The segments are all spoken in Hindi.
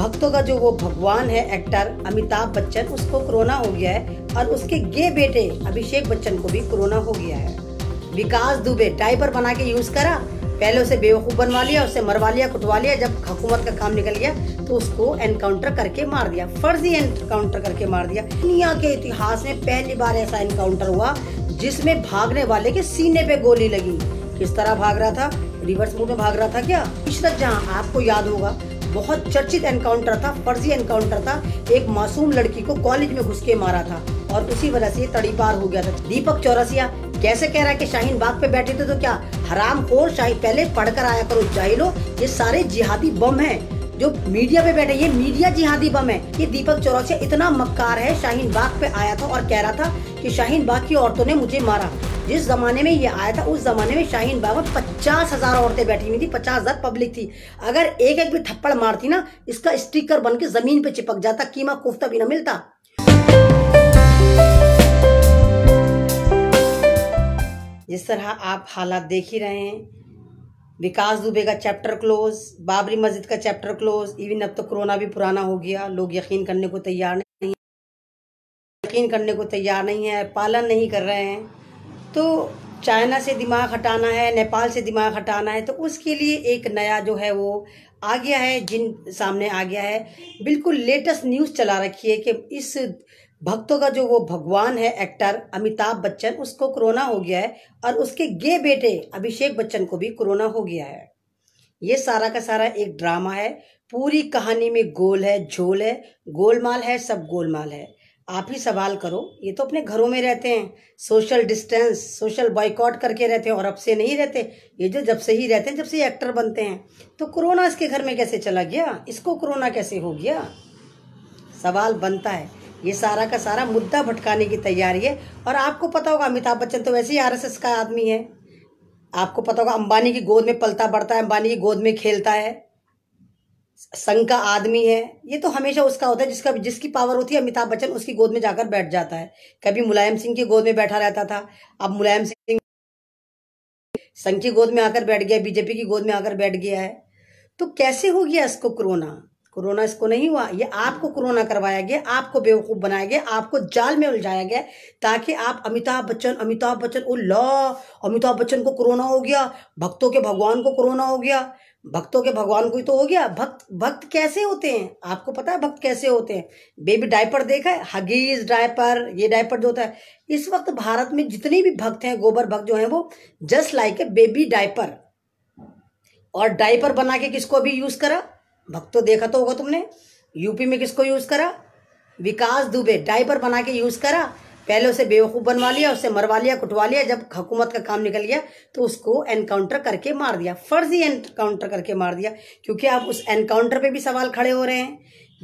भक्तों का जो वो भगवान है एक्टर अमिताभ बच्चन उसको कोरोना हो गया है और उसके गे बेटे अभिषेक बच्चन को भी कोरोना हो गया है विकास दुबे डाइपर बना के यूज़ करा पहले उसे बेवकूफ़ बनवा लिया उसे मरवा लिया कुटवा लिया जब हुकूमत का काम निकल गया तो उसको एनकाउंटर करके मार दिया फर्जी एनकाउंटर करके मार दिया दुनिया के इतिहास में पहली बार ऐसा एनकाउंटर हुआ जिसमें भागने वाले के सीने पे गोली लगी किस तरह भाग रहा था रिवर्स मूड में भाग रहा था क्या इशरत जहाँ आपको याद होगा बहुत चर्चित एनकाउंटर था फर्जी एनकाउंटर था एक मासूम लड़की को कॉलेज में घुस के मारा था और उसी वजह से तड़ी पार हो गया था दीपक चौरसिया कैसे कह रहा है कि शाहीन बाग पे बैठे थे तो क्या हराम खोर शाही पहले पढ़कर आया करो लो ये सारे जिहादी बम हैं जो मीडिया पे बैठे ये मीडिया जिहादी बम है ये दीपक चौरसिया इतना मक्कार है शाहीन बाग पे आया था और कह रहा था कि शाहीन बाग की औरतों ने मुझे मारा जिस जमाने में ये आया था उस जमाने में शाहीन बाग में पचास हजार औरतें बैठी हुई थी पचास हजार पब्लिक थी अगर एक एक भी थप्पड़ मारती ना इसका स्टिकर बन के जमीन पे चिपक जाता कीमा कोफ्ता भी ना मिलता जिस तरह आप हालात देख ही रहे हैं विकास दुबे का चैप्टर क्लोज बाबरी मस्जिद का चैप्टर क्लोज इवन अब तो कोरोना भी पुराना हो गया लोग यकीन करने को तैयार नहीं यकीन करने को तैयार नहीं है पालन नहीं कर रहे हैं तो चाइना से दिमाग हटाना है नेपाल से दिमाग हटाना है तो उसके लिए एक नया जो है वो आ गया है जिन सामने आ गया है बिल्कुल लेटेस्ट न्यूज़ चला रखी है कि इस भक्तों का जो वो भगवान है एक्टर अमिताभ बच्चन उसको कोरोना हो गया है और उसके गे बेटे अभिषेक बच्चन को भी कोरोना हो गया है ये सारा का सारा एक ड्रामा है पूरी कहानी में गोल है झोल है गोलमाल है सब गोलमाल है आप ही सवाल करो ये तो अपने घरों में रहते हैं सोशल डिस्टेंस सोशल बॉयकॉट करके रहते हैं और अब से नहीं रहते ये जो जब से ही रहते हैं जब से एक्टर बनते हैं तो कोरोना इसके घर में कैसे चला गया इसको कोरोना कैसे हो गया सवाल बनता है ये सारा का सारा मुद्दा भटकाने की तैयारी है और आपको पता होगा अमिताभ बच्चन तो वैसे ही आरएसएस का आदमी है आपको पता होगा अंबानी की गोद में पलता बढ़ता है अंबानी की गोद में खेलता है संघ का आदमी है ये तो हमेशा उसका होता है जिसका जिसकी पावर होती है अमिताभ बच्चन उसकी गोद में जाकर बैठ जाता है कभी मुलायम सिंह की गोद में बैठा रहता था अब मुलायम सिंह संघ की गोद में आकर बैठ गया बीजेपी की गोद में आकर बैठ गया है तो कैसे हो गया इसको कोरोना कोरोना इसको नहीं हुआ ये आपको कोरोना करवाया गया आपको बेवकूफ़ बनाया गया आपको जाल में उलझाया गया ताकि आप अमिताभ बच्चन अमिताभ बच्चन ओ ला अमिताभ बच्चन को कोरोना हो गया भक्तों के भगवान को कोरोना हो गया भक्तों के भगवान को ही तो हो गया भक्त भक्त कैसे होते हैं आपको पता है भक्त कैसे होते हैं बेबी डायपर देखा है हगीज डायपर ये डायपर जो होता है इस वक्त भारत में जितने भी भक्त हैं गोबर भक्त जो हैं वो just like a baby diaper और डायपर बना के किसको अभी यूज़ करा भक्तों देखा तो होगा तुमने यूपी में किसको यूज़ करा विकास दुबे डाइपर बना के यूज़ करा पहले उसे बेवकूफ़ बनवा लिया उसे मरवा लिया कुटवा लिया जब हुकूमत का काम निकल गया तो उसको एनकाउंटर करके मार दिया फर्जी एनकाउंटर करके मार दिया क्योंकि आप उस एनकाउंटर पे भी सवाल खड़े हो रहे हैं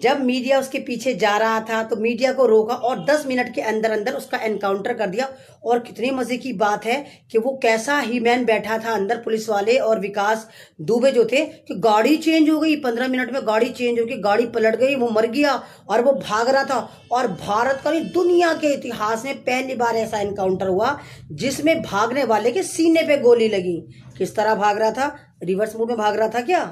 जब मीडिया उसके पीछे जा रहा था तो मीडिया को रोका और 10 मिनट के अंदर अंदर उसका एनकाउंटर कर दिया और कितने मजे की बात है कि वो कैसा ही मैन बैठा था अंदर पुलिस वाले और विकास दुबे जो थे कि गाड़ी चेंज हो गई 15 मिनट में गाड़ी चेंज हो गई गाड़ी पलट गई वो मर गया और वो भाग रहा था और भारत का नहीं दुनिया के इतिहास में पहली बार ऐसा एनकाउंटर हुआ जिसमें भागने वाले के सीने पर गोली लगी किस तरह भाग रहा था रिवर्स मूड में भाग रहा था क्या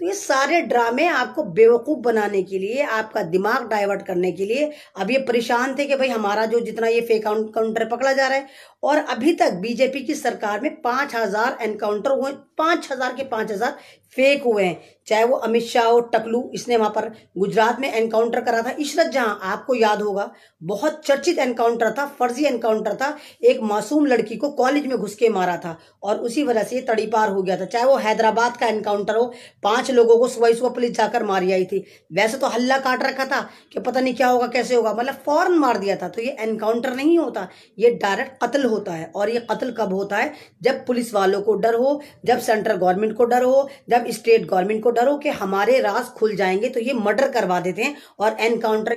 तो ये सारे ड्रामे आपको बेवकूफ़ बनाने के लिए आपका दिमाग डाइवर्ट करने के लिए अब ये परेशान थे कि भाई हमारा जो जितना ये फेक काउंटर पकड़ा जा रहा है और अभी तक बीजेपी की सरकार में पांच हजार एनकाउंटर हुए पांच हजार के पांच हजार फेक हुए हैं चाहे वो अमित शाह हो टकलू इसने वहां पर गुजरात में एनकाउंटर करा था इशरत जहां आपको याद होगा बहुत चर्चित एनकाउंटर था फर्जी एनकाउंटर था एक मासूम लड़की को कॉलेज में घुस के मारा था और उसी वजह से तड़ीपार हो गया था चाहे वो हैदराबाद का एनकाउंटर हो पांच लोगों को सुबह सुबह पुलिस जाकर मारी आई थी वैसे तो हल्ला काट रखा था कि पता नहीं क्या होगा कैसे होगा मतलब फौरन मार दिया था तो ये एनकाउंटर नहीं होता ये डायरेक्ट कत्ल होता है और ये कत्ल कब होता है जब पुलिस वालों को डर हो जब सेंट्रल गवर्नमेंट को डर हो जब स्टेट गवर्नमेंट को डर हो कि हमारे राज खुल जाएंगे तो ये मर्डर करवा देते हैं और एनकाउंटर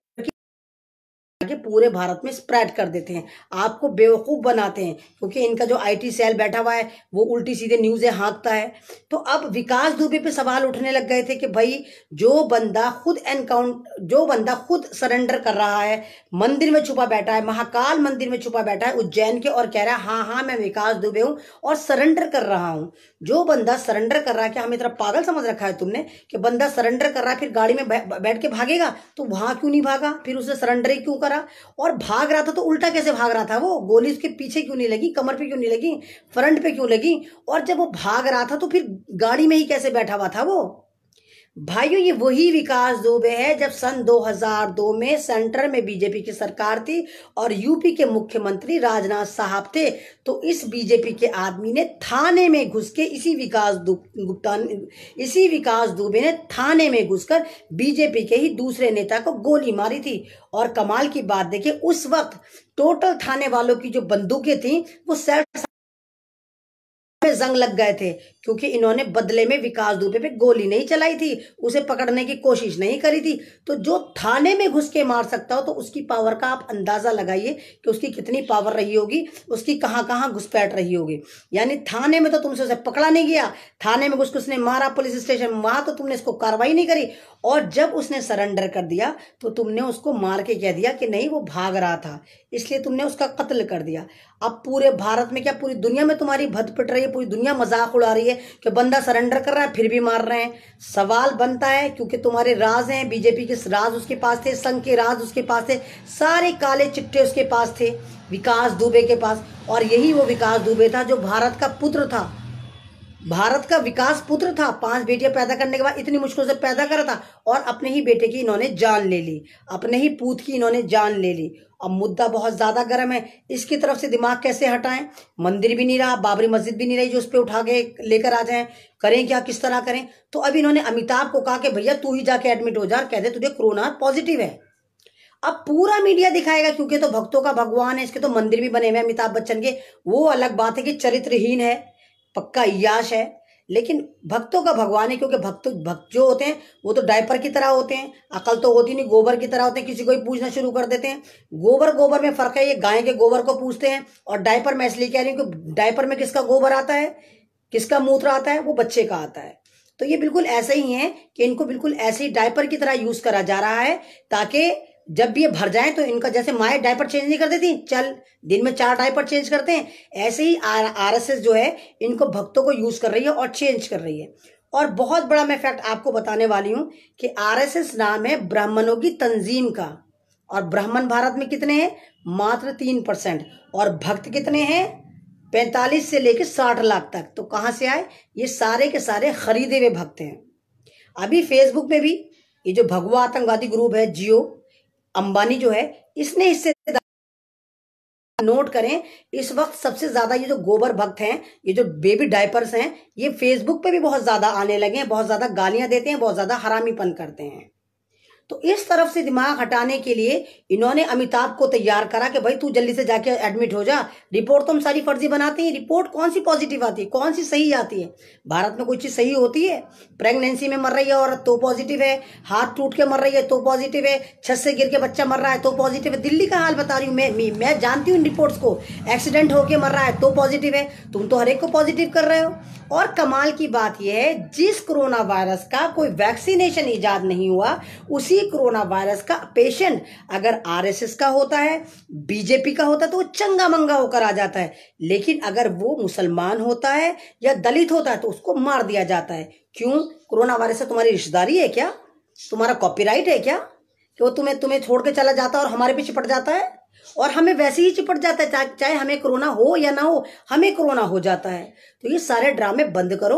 के पूरे भारत में स्प्रेड कर देते हैं आपको बेवकूफ़ बनाते हैं क्योंकि इनका जो आईटी सेल बैठा हुआ है वो उल्टी सीधे न्यूज़ें हाँकता है तो अब विकास दुबे पे सवाल उठने लग गए थे कि भाई जो बंदा खुद एनकाउंट जो बंदा खुद सरेंडर कर रहा है मंदिर में छुपा बैठा है महाकाल मंदिर में छुपा बैठा है उज्जैन के और कह रहा है हाँ हाँ मैं विकास दुबे हूँ और सरेंडर कर रहा हूँ जो बंदा सरेंडर कर रहा है कि हमें इतना पागल समझ रखा है तुमने कि बंदा सरेंडर कर रहा है फिर गाड़ी में बैठ के भागेगा तो वहाँ क्यों नहीं भागा फिर उसने सरेंडर ही क्यों करा मारा और भाग रहा था तो उल्टा कैसे भाग रहा था वो गोली उसके पीछे क्यों नहीं लगी कमर पे क्यों नहीं लगी फ्रंट पे क्यों लगी और जब वो भाग रहा था तो फिर गाड़ी में ही कैसे बैठा हुआ था वो भाइयों ये वही विकास दुबे है जब सन 2002 में सेंटर में बीजेपी की सरकार थी और यूपी के मुख्यमंत्री राजनाथ साहब थे तो इस बीजेपी के आदमी ने थाने में घुस के इसी विकास गुप्ता इसी विकास दुबे ने थाने में घुसकर बीजेपी के ही दूसरे नेता को गोली मारी थी और कमाल की बात देखिए उस वक्त टोटल थाने वालों की जो बंदूकें थी वो सेल्फ जंग लग गए थे क्योंकि इन्होंने बदले में विकास दुबे पे गोली नहीं चलाई थी उसे पकड़ने की कोशिश नहीं करी थी तो जो थाने में घुस के मार सकता हो तो उसकी पावर का आप अंदाज़ा लगाइए कि उसकी कितनी पावर रही होगी उसकी कहाँ कहाँ घुसपैठ रही होगी यानी थाने में तो तुमसे उसे पकड़ा नहीं गया थाने में घुस के उसने मारा पुलिस स्टेशन वहाँ तो तुमने इसको कार्रवाई नहीं करी और जब उसने सरेंडर कर दिया तो तुमने उसको मार के कह दिया कि नहीं वो भाग रहा था इसलिए तुमने उसका कत्ल कर दिया अब पूरे भारत में क्या पूरी दुनिया में तुम्हारी भद पिट रही है पूरी दुनिया मजाक उड़ा रही है कि बंदा सरेंडर कर रहा है फिर भी मार रहे हैं सवाल बनता है क्योंकि तुम्हारे राज हैं बीजेपी के राज उसके पास थे संघ के राज उसके पास थे सारे काले चिट्ठे उसके पास थे विकास दुबे के पास और यही वो विकास दुबे था जो भारत का पुत्र था भारत का विकास पुत्र था पांच बेटियां पैदा करने के बाद इतनी मुश्किल से पैदा करा था और अपने ही बेटे की इन्होंने जान ले ली अपने ही पूत की इन्होंने जान ले ली अब मुद्दा बहुत ज़्यादा गर्म है इसकी तरफ से दिमाग कैसे हटाएं मंदिर भी नहीं रहा बाबरी मस्जिद भी नहीं रही जो उस पर उठा के लेकर आ जाएं करें क्या किस तरह करें तो अभी इन्होंने अमिताभ को कहा कि भैया तू ही जाके एडमिट हो जा कह दे तुझे कोरोना पॉजिटिव है अब पूरा मीडिया दिखाएगा क्योंकि तो भक्तों का भगवान है इसके तो मंदिर भी बने हुए अमिताभ बच्चन के वो अलग बात है कि चरित्रहीन है पक्का याश है लेकिन भक्तों का भगवान है क्योंकि भक्त भक्त जो होते हैं वो तो डायपर की तरह होते हैं अकल तो होती नहीं गोबर की तरह होते हैं किसी को ही पूछना शुरू कर देते हैं गोबर गोबर में फ़र्क है ये गाय के गोबर को पूछते हैं और डायपर मैं इसलिए कह रही हूँ कि डायपर में किसका गोबर आता है किसका मूत्र आता है वो बच्चे का आता है तो ये बिल्कुल ऐसे ही है कि इनको बिल्कुल ऐसे ही डायपर की तरह यूज़ करा जा रहा है ताकि जब भी ये भर जाए तो इनका जैसे माए डायपर चेंज नहीं कर देती चल दिन में चार डायपर चेंज करते हैं ऐसे ही आर एस एस जो है इनको भक्तों को यूज कर रही है और चेंज कर रही है और बहुत बड़ा मैं फैक्ट आपको बताने वाली हूँ कि आर एस एस नाम है ब्राह्मणों की तंजीम का और ब्राह्मण भारत में कितने हैं मात्र तीन परसेंट और भक्त कितने हैं पैंतालीस से लेकर साठ लाख तक तो कहाँ से आए ये सारे के सारे खरीदे हुए भक्त हैं अभी फेसबुक में भी ये जो भगवा आतंकवादी ग्रुप है जियो अंबानी जो है इसने इससे नोट करें इस वक्त सबसे ज्यादा ये जो गोबर भक्त हैं ये जो बेबी डायपर्स हैं ये फेसबुक पे भी बहुत ज्यादा आने लगे हैं बहुत ज्यादा गालियां देते हैं बहुत ज्यादा हरामीपन करते हैं तो इस तरफ से दिमाग हटाने के लिए इन्होंने अमिताभ को तैयार करा कि भाई तू जल्दी से जाके एडमिट हो जा रिपोर्ट तो हम सारी फर्जी बनाते हैं रिपोर्ट कौन सी पॉजिटिव आती है कौन सी सही आती है भारत में कोई चीज़ सही होती है प्रेगनेंसी में मर रही है औरत तो पॉजिटिव है हाथ टूट के मर रही है तो पॉजिटिव है छत से गिर के बच्चा मर रहा है तो पॉजिटिव है दिल्ली का हाल बता रही हूँ मैं मैं जानती हूँ इन रिपोर्ट्स को एक्सीडेंट होके मर रहा है तो पॉजिटिव है तुम तो हर एक को पॉजिटिव कर रहे हो और कमाल की बात यह है जिस कोरोना वायरस का कोई वैक्सीनेशन ईजाद नहीं हुआ उसी किसी कोरोना वायरस का पेशेंट अगर आरएसएस का होता है बीजेपी का होता है तो वो चंगा मंगा होकर आ जाता है लेकिन अगर वो मुसलमान होता है या दलित होता है तो उसको मार दिया जाता है क्यों कोरोना वायरस से तुम्हारी रिश्तेदारी है क्या तुम्हारा कॉपीराइट है क्या कि वो तुम्हें तुम्हें छोड़ के चला जाता है और हमारे पीछे पड़ जाता है और हमें वैसे ही चिपट जाता है चाहे हमें कोरोना हो या ना हो हमें कोरोना हो जाता है तो ये सारे ड्रामे बंद करो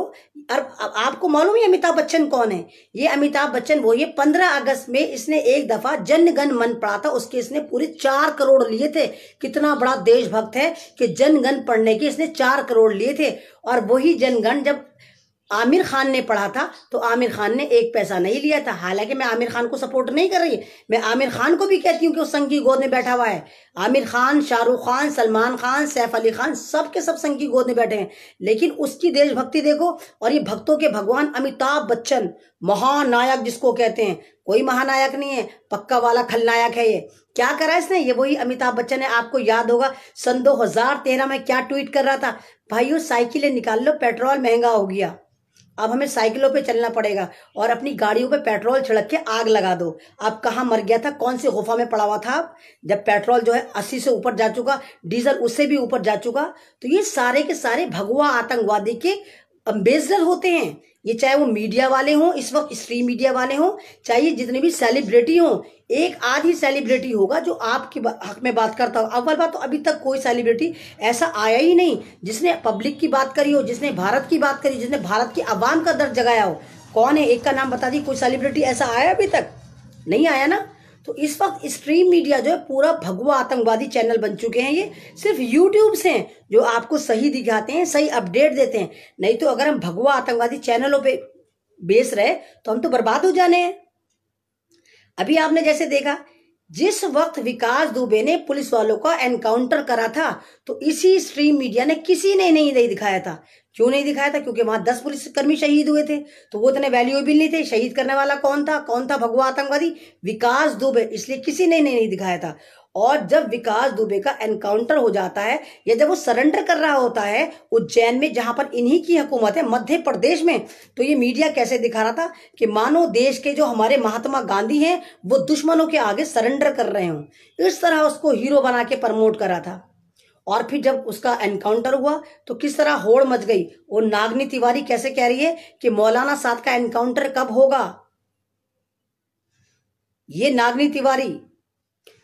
और आपको मालूम है अमिताभ बच्चन कौन है ये अमिताभ बच्चन वो ये पंद्रह अगस्त में इसने एक दफा जनगण मन पढ़ा था उसके इसने पूरे चार करोड़ लिए थे कितना बड़ा देशभक्त है कि जनगण पढ़ने के इसने चार करोड़ लिए थे और वही जनगण जब आमिर खान ने पढ़ा था तो आमिर खान ने एक पैसा नहीं लिया था हालांकि मैं आमिर खान को सपोर्ट नहीं कर रही मैं आमिर खान को भी कहती हूँ कि उस संघ की गोद में बैठा हुआ है आमिर खान शाहरुख खान सलमान खान सैफ अली खान सब के सब संघ की गोद में बैठे हैं लेकिन उसकी देशभक्ति देखो और ये भक्तों के भगवान अमिताभ बच्चन महानायक जिसको कहते हैं कोई महानायक नहीं है पक्का वाला खलनायक है ये क्या करा इसने ये वही अमिताभ बच्चन है आपको याद होगा सन दो में क्या ट्वीट कर रहा था भाइयों साइकिलें निकाल लो पेट्रोल महंगा हो गया अब हमें साइकिलों पे चलना पड़ेगा और अपनी गाड़ियों पे पेट्रोल छिड़क के आग लगा दो आप कहाँ मर गया था कौन से गुफा में पड़ा हुआ था आप जब पेट्रोल जो है अस्सी से ऊपर जा चुका डीजल उससे भी ऊपर जा चुका तो ये सारे के सारे भगवा आतंकवादी के अम्बेसडर होते हैं ये चाहे वो मीडिया वाले हों इस वक्त स्ट्रीम मीडिया वाले हों चाहे जितने भी सेलिब्रिटी हों एक आधी सेलिब्रिटी होगा जो आपके हक में बात करता हो अव्वल बात तो अभी तक कोई सेलिब्रिटी ऐसा आया ही नहीं जिसने पब्लिक की बात करी हो जिसने भारत की बात करी जिसने भारत की आवाम का दर्द जगाया हो कौन है एक का नाम बता दी कोई सेलिब्रिटी ऐसा आया अभी तक नहीं आया ना तो इस वक्त स्ट्रीम मीडिया जो है पूरा भगवा आतंकवादी चैनल बन चुके हैं ये सिर्फ यूट्यूब से हैं जो आपको सही दिखाते हैं सही अपडेट देते हैं नहीं तो अगर हम भगवा आतंकवादी चैनलों पे बेस रहे तो हम तो बर्बाद हो जाने हैं अभी आपने जैसे देखा जिस वक्त विकास दुबे ने पुलिस वालों का एनकाउंटर करा था तो इसी स्ट्रीम मीडिया ने किसी ने नहीं नहीं दिखाया था क्यों नहीं दिखाया था क्योंकि वहां दस पुलिसकर्मी शहीद हुए थे तो वो इतने वैल्यूएबल नहीं थे शहीद करने वाला कौन था कौन था भगवा आतंकवादी विकास दुबे इसलिए किसी ने नहीं, नहीं दिखाया था और जब विकास दुबे का एनकाउंटर हो जाता है या जब वो सरेंडर कर रहा होता है उज्जैन में जहां पर इन्हीं की हुकूमत है मध्य प्रदेश में तो ये मीडिया कैसे दिखा रहा था कि मानो देश के जो हमारे महात्मा गांधी हैं वो दुश्मनों के आगे सरेंडर कर रहे हों इस तरह उसको हीरो बना के प्रमोट करा था और फिर जब उसका एनकाउंटर हुआ तो किस तरह होड़ मच गई वो नागनी तिवारी कैसे कह रही है कि मौलाना साहब का एनकाउंटर कब होगा ये नागनी तिवारी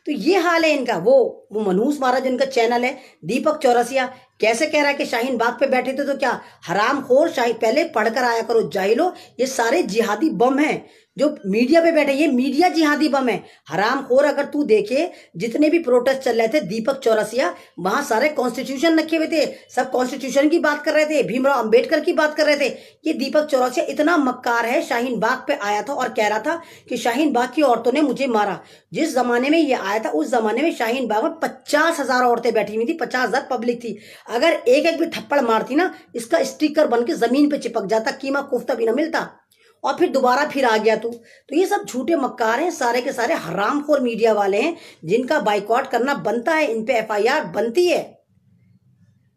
तो ये हाल है इनका वो वो मनुष महाराज इनका चैनल है दीपक चौरसिया कैसे कह रहा है कि शाहीन बाग पे बैठे थे तो क्या हराम खोर शाही पहले पढ़कर आया करो जाहिलो ये सारे जिहादी बम हैं जो मीडिया पे बैठे ये मीडिया जिहादी बम है हराम खोर अगर तू देखे जितने भी प्रोटेस्ट चल रहे थे दीपक चौरसिया वहां सारे कॉन्स्टिट्यूशन रखे हुए थे सब कॉन्स्टिट्यूशन की बात कर रहे थे भीमराव अंबेडकर की बात कर रहे थे ये दीपक चौरसिया इतना मक्कार है शाहीन बाग पे आया था और कह रहा था कि शाहीन बाग की औरतों ने मुझे मारा जिस जमाने में ये आया था उस जमाने में शाहीन बाग में पचास हजार औरतें बैठी हुई थी पचास हजार पब्लिक थी अगर एक एक भी थप्पड़ मारती ना इसका स्टिकर बन के जमीन पे चिपक जाता कीमा कुफ्ता भी ना मिलता और फिर दोबारा फिर आ गया तू तो ये सब झूठे मक्कार हैं सारे के सारे हरामखोर मीडिया वाले हैं जिनका बाइकआउट करना बनता है इन पे एफआईआर बनती है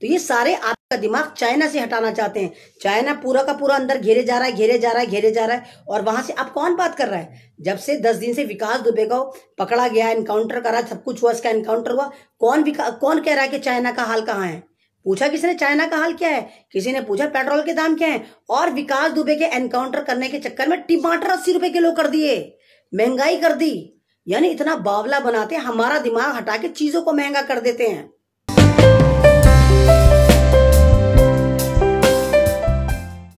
तो ये सारे आपका दिमाग चाइना से हटाना चाहते हैं चाइना पूरा का पूरा अंदर घेरे जा रहा है घेरे जा रहा है घेरे जा रहा है और वहां से आप कौन बात कर रहा है जब से दस दिन से विकास दुबे को पकड़ा गया एनकाउंटर करा सब कुछ हुआ इसका एनकाउंटर हुआ कौन कौन कह रहा है कि चाइना का हाल कहाँ है पूछा किसी ने चाइना का हाल क्या है किसी ने पूछा पेट्रोल के दाम क्या है और विकास दुबे के एनकाउंटर करने के चक्कर में टमाटर अस्सी रुपए किलो कर दिए महंगाई कर दी यानी इतना बावला बनाते हमारा दिमाग हटा के चीजों को महंगा कर देते हैं